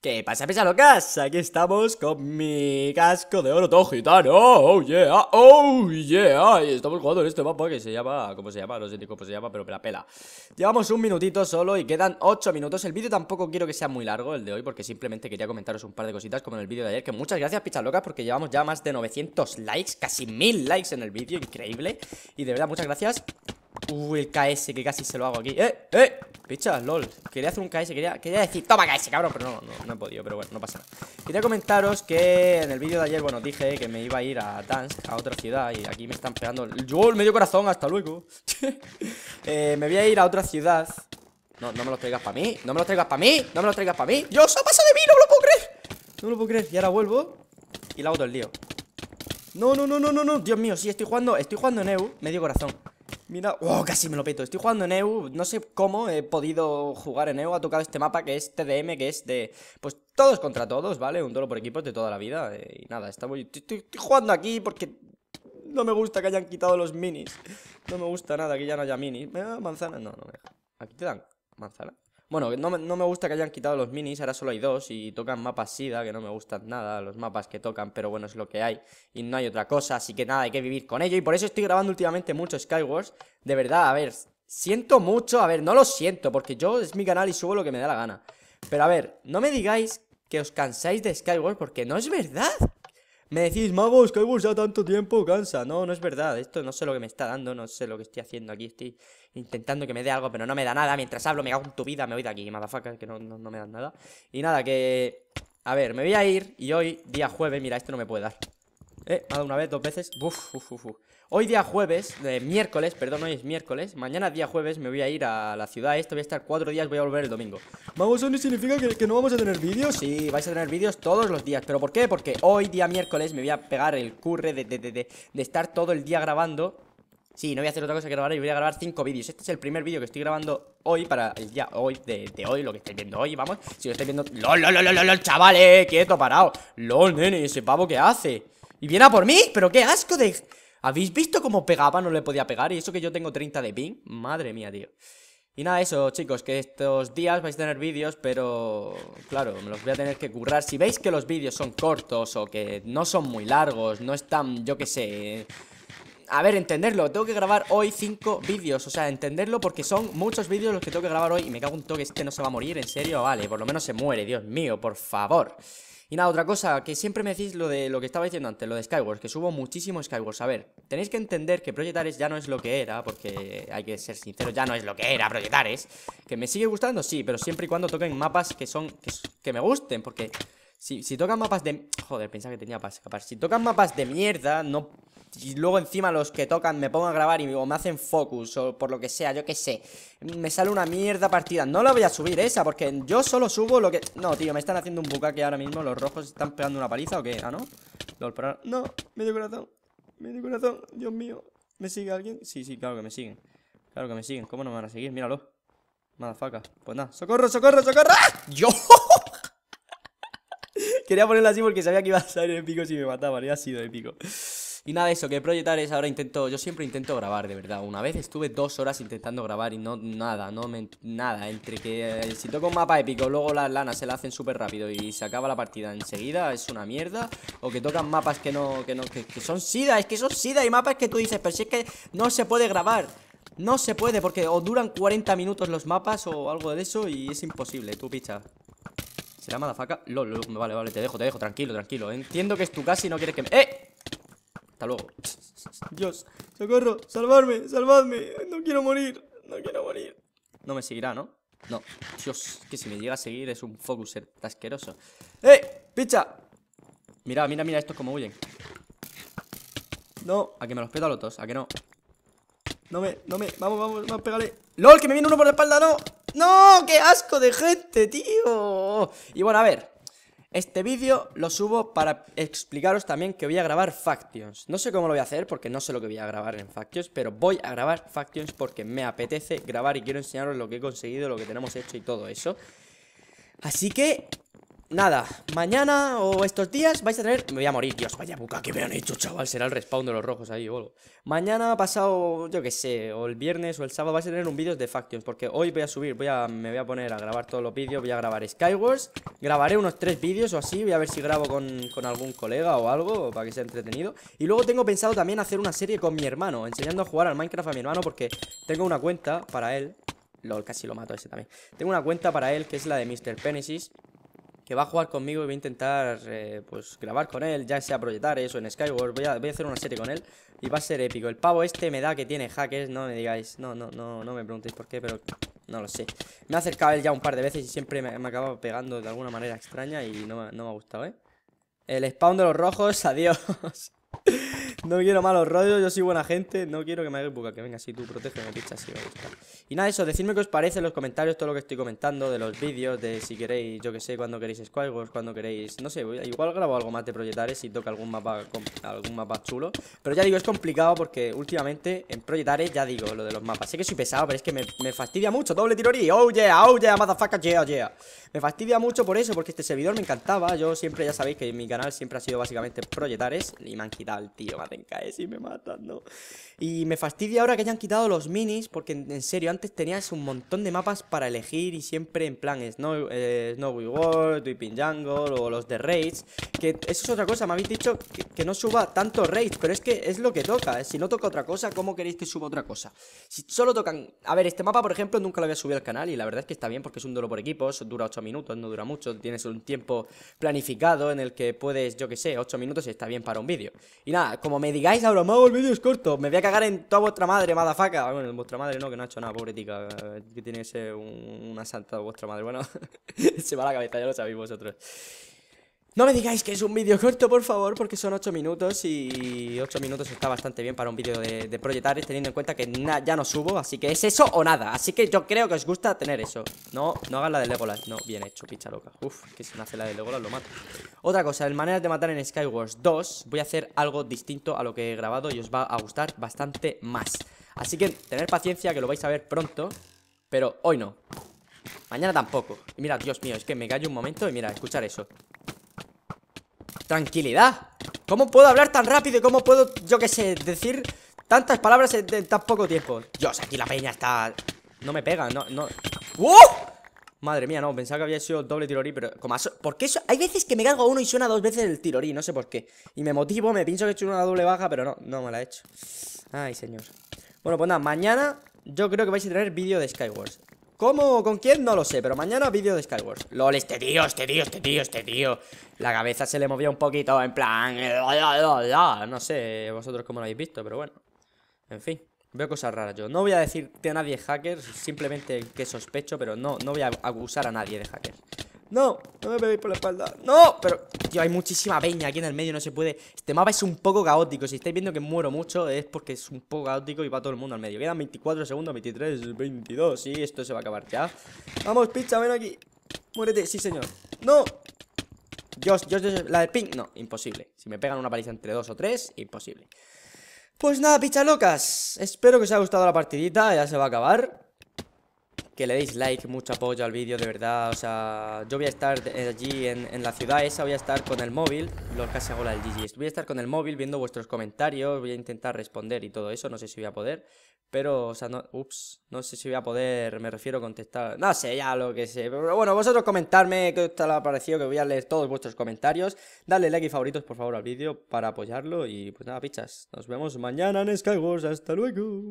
¿Qué pasa, pichalocas? Aquí estamos con mi casco de oro todo gitano Oh yeah, oh yeah estamos jugando en este mapa que se llama... ¿Cómo se llama? No sé ni cómo se llama, pero pela pela Llevamos un minutito solo y quedan 8 minutos El vídeo tampoco quiero que sea muy largo el de hoy Porque simplemente quería comentaros un par de cositas como en el vídeo de ayer Que muchas gracias, pichalocas porque llevamos ya más de 900 likes Casi 1000 likes en el vídeo, increíble Y de verdad, muchas gracias Uy, el KS que casi se lo hago aquí ¡Eh, eh! Pichas, lol Quería hacer un KS, quería, quería decir Toma KS, cabrón Pero no, no, he podido, pero bueno, no pasa nada Quería comentaros que en el vídeo de ayer, bueno, dije que me iba a ir a Dansk, a otra ciudad Y aquí me están pegando Yo, el medio corazón, hasta luego eh, Me voy a ir a otra ciudad No, no me lo traigas para mí No me lo traigas para mí No me lo traigas para mí yo ha pasado de mí, no me lo puedo creer No lo puedo creer Y ahora vuelvo Y la todo el lío No, no, no, no, no, no Dios mío, sí, estoy jugando Estoy jugando en EU Medio corazón Mira, wow, oh, casi me lo peto. Estoy jugando en EU, no sé cómo he podido jugar en EU. Ha tocado este mapa que es TDM, que es de, pues, todos contra todos, ¿vale? Un duelo por equipos de toda la vida. Eh, y nada, está estoy, jugando aquí porque no me gusta que hayan quitado los minis. No me gusta nada que ya no haya minis. ¿Me da manzana? No, no me ¿Aquí te dan manzana? Bueno, no, me gusta que hayan quitado los minis, ahora solo hay dos y tocan mapas SIDA, que no me gustan nada los mapas que tocan, pero bueno, es lo que hay y no hay otra cosa, así que nada, hay que vivir con ello y por eso estoy grabando últimamente mucho Skywars. De verdad, a ver, siento mucho, a ver, no lo siento, porque yo es mi canal y subo lo que me da la gana. Pero a ver, no me digáis que os cansáis de Skywars porque no es verdad. Me decís, magos, que ya tanto tiempo, cansa. No, no es verdad. Esto no sé lo que me está dando, no sé lo que estoy haciendo aquí. Estoy intentando que me dé algo, pero no me da nada. Mientras hablo, me hago en tu vida, me voy de aquí, Madafaka, que no me dan nada. Y nada, que... A ver, me voy a ir y hoy, día jueves, mira, esto no me puede dar. Eh, una vez, dos veces. Uf, Hoy día jueves, eh, miércoles, perdón, hoy es miércoles. Mañana día jueves me voy a ir a la ciudad Esto, voy a estar cuatro días, voy a volver el domingo. Vamos, ¿no significa que, no vamos a tener vídeos? Sí, vais a tener vídeos todos los días. ¿Pero por qué? Porque hoy día miércoles me voy a pegar el curre de, de, de, de, de estar todo el día grabando Sí, no voy a hacer otra cosa que grabar y voy a grabar cinco vídeos. Este es el primer vídeo que estoy grabando hoy para el día hoy de, de, hoy, lo que estáis viendo hoy, vamos. Si lo estáis viendo. ¡Lol, lol, lol, lol, lol, chavales! ¡Quieto, parado! ¡Lol, nene! ¿Ese pavo que hace? Y viene a por mí, pero qué asco de... ¿Habéis visto cómo pegaba? No le podía pegar Y eso que yo tengo 30 de ping Madre mía, tío Y nada, eso, chicos Que estos días vais a tener vídeos Pero, claro, me los voy a tener que currar Si veis que los vídeos son cortos O que no son muy largos No están, yo qué sé a ver, entenderlo Tengo que grabar hoy 5 vídeos O sea, entenderlo porque son muchos vídeos los que tengo que grabar hoy Y me cago en toque, este no se va a morir, en serio Vale, por lo menos se muere, Dios mío, por favor y nada, otra cosa, que siempre me decís lo de lo que estaba diciendo antes, lo de Skywars, que subo muchísimo Skywars. A ver, tenéis que entender que Proyectares ya no es lo que era, porque hay que ser sincero, ya no es lo que era Proyectares Que me sigue gustando, sí, pero siempre y cuando toquen mapas que son que me gusten, porque si, tocan mapas de... Joder, pensaba que tenía para escapar. Si tocan mapas de mierda, no... Y luego encima los que tocan me pongo a grabar y me hacen focus o por lo que sea, yo qué sé. Me sale una mierda partida. No la voy a subir esa porque yo solo subo lo que... No, tío, me están haciendo un bucaque ahora mismo. Los rojos están pegando una paliza o qué. Ah, ¿no? No, medio corazón. Medio corazón. Dios mío. ¿Me sigue alguien? Sí, sí, claro que me siguen. Claro que me siguen. ¿Cómo no me van a seguir? Míralo. Madafaca. Pues nada. ¡Socorro, socorro, socorro! socorro ¡Ah! ¡Yo! Quería ponerla así porque sabía que iba a salir épico si me mataban. Y ha sido épico. Y nada, eso, que proyectar es ahora intento. Yo siempre intento grabar, de verdad. Una vez estuve dos horas intentando grabar y no nada, no me, nada. Entre que eh, si toco un mapa épico, luego las lanas se la hacen súper rápido y se acaba la partida enseguida, es una mierda. O que tocan mapas que no, que no, que, son sida, es que son sida y mapas que tú dices, pero si es que no se puede grabar. No se puede, porque o duran 40 minutos los mapas o algo de eso y es imposible, tú picha. ¿Será faca Lo, lol, vale, vale, te dejo, te dejo, tranquilo, tranquilo Entiendo que es tu casa y no quieres que me... ¡Eh! Hasta luego Dios, socorro, salvarme, salvadme No quiero morir, no quiero morir No me seguirá, ¿no? No, Dios, que si me llega a seguir es un focuser asqueroso ¡Eh! ¡Picha! Mira, mira, mira, estos como huyen No, a que me los peta los dos, a que no No me, no me, vamos, vamos, vamos, pégale ¡LOL, que me viene uno por la espalda, no! ¡No! ¡Qué asco de gente, tío! Y bueno, a ver. Este vídeo lo subo para explicaros también que voy a grabar Factions. No sé cómo lo voy a hacer porque no sé lo que voy a grabar en Factions, pero voy a grabar Factions porque me apetece grabar y quiero enseñaros lo que he conseguido, lo que tenemos hecho y todo eso. Así que Nada, mañana o estos días vais a tener... Me voy a morir, Dios, vaya buca que me han hecho, chaval Será el respawn de los rojos ahí o algo Mañana, pasado, yo que sé, o el viernes o el sábado Vais a tener un vídeo de Factions Porque hoy voy a subir, voy a, me voy a poner a grabar todos los vídeos Voy a grabar Skywars Grabaré unos tres vídeos o así Voy a ver si grabo con, con algún colega o algo Para que sea entretenido Y luego tengo pensado también hacer una serie con mi hermano Enseñando a jugar al Minecraft a mi hermano Porque tengo una cuenta para él Lo casi lo mato ese también Tengo una cuenta para él que es la de Mr. Penesis que va a jugar conmigo y voy a intentar eh, pues grabar con él, ya sea proyectar eso en Skyward, voy a, hacer una serie con él y va a ser épico. El pavo este me da que tiene hackers, no me digáis, no, no, no, no me preguntéis por qué, pero no lo sé. Me ha acercado él ya un par de veces y siempre me, me acabado pegando de alguna manera extraña y no, no me ha gustado, ¿eh? El spawn de los rojos, adiós. No quiero malos rollos, yo soy buena gente. No quiero que me hagan buca. Que venga, si tú protegeme, picha, si me gusta. Y nada, eso, decidme qué os parece en los comentarios todo lo que estoy comentando, de los vídeos, de si queréis, yo que sé, cuando queréis Skywars, cuando queréis. No sé, igual grabo algo más de proyectares si toca algún mapa, algún mapa chulo. Pero ya digo, es complicado porque últimamente en proyectares ya digo lo de los mapas. Sé que soy pesado, pero es que me, fastidia mucho. Doble tirorí, oh yeah, oh yeah, motherfucker, yeah, yeah. Me fastidia mucho por eso, porque este servidor me encantaba. Yo siempre, ya sabéis que mi canal siempre ha sido básicamente proyectares y me han quitado el tío, venga si me matan, ¿no? Y me fastidia ahora que hayan quitado los minis, porque en, serio, antes tenías un montón de mapas para elegir y siempre en plan Snow, eh, Snowy World, Weeping Jungle o los de Raids. Que eso es otra cosa, me habéis dicho que, no suba tanto Raids, pero es que es lo que toca. Eh, si no toca otra cosa, ¿cómo queréis que suba otra cosa? Si solo tocan... A ver, este mapa, por ejemplo, nunca lo había subido al canal y la verdad es que está bien porque es un duelo por equipos, dura 8 minutos, no dura mucho, tienes un tiempo planificado en el que puedes, yo que sé, 8 minutos y está bien para un vídeo. Y nada, como me digáis ahora, mago, el vídeo es corto. Me voy a cagar en toda vuestra madre, madafaca. Ah, bueno, en vuestra madre no, que no ha hecho nada, pobre tica. Eh, que tiene ese un, un asalto vuestra madre. Bueno, se va la cabeza, ya lo sabéis vosotros. No me digáis que es un vídeo corto, por favor, porque son 8 minutos y 8 minutos está bastante bien para un vídeo de, de proyectares, teniendo en cuenta que ya no subo, así que es eso o nada. Así que yo creo que os gusta tener eso. No, no hagan la de Legolas. No, bien hecho, picha loca. Uf, que si no hace la de Legolas lo mato. Otra cosa, el maneras de matar en Skywars 2, voy a hacer algo distinto a lo que he grabado y os va a gustar bastante más. Así que tener paciencia, que lo vais a ver pronto, pero hoy no. Mañana tampoco. Y mira, Dios mío, es que me callo un momento y mira, escuchar eso. Tranquilidad ¿Cómo puedo hablar tan rápido y cómo puedo, yo qué sé, decir tantas palabras en, tan poco tiempo? Dios, aquí la peña está... No me pega, no, no... ¡Wow! ¡Uh! Madre mía, no, pensaba que había sido doble tirorí, pero... Como ¿Por qué eso? Hay veces que me cago uno y suena dos veces el tirorí, no sé por qué Y me motivo, me pienso que he hecho una doble baja, pero no, no me la he hecho Ay, señor Bueno, pues nada, mañana yo creo que vais a tener vídeo de Skywars ¿Cómo con quién? No lo sé, pero mañana vídeo de Skywars. LOL, este tío, este tío, este tío, este tío. La cabeza se le movía un poquito, en plan... Eh, no sé vosotros cómo lo habéis visto, pero bueno. En fin, veo cosas raras yo. No voy a decir que nadie es hacker, simplemente que sospecho, pero no, no voy a acusar a nadie de hacker. No, no me peguéis por la espalda No, pero, tío, hay muchísima peña aquí en el medio No se puede, este mapa es un poco caótico Si estáis viendo que muero mucho es porque es un poco caótico Y va todo el mundo al medio, quedan 24 segundos 23, 22, sí, esto se va a acabar ya Vamos, picha, ven aquí Muérete, sí señor, no Dios, Dios, Dios, la de ping, no, imposible Si me pegan una paliza entre dos o tres, imposible Pues nada, locas Espero que os haya gustado la partidita Ya se va a acabar que le deis like, mucho apoyo al vídeo, de verdad. O sea, yo voy a estar eh, allí en, la ciudad esa, voy a estar con el móvil, Lo casi hago la del GG. Voy a estar con el móvil viendo vuestros comentarios, voy a intentar responder y todo eso, no sé si voy a poder. Pero, o sea, no, ups, no sé si voy a poder, me refiero a contestar, no sé, ya lo que sé. Pero bueno, vosotros comentarme qué tal ha parecido, que voy a leer todos vuestros comentarios. Dale like y favoritos, por favor, al vídeo para apoyarlo. Y pues nada, pichas, nos vemos mañana en Skywars, hasta luego.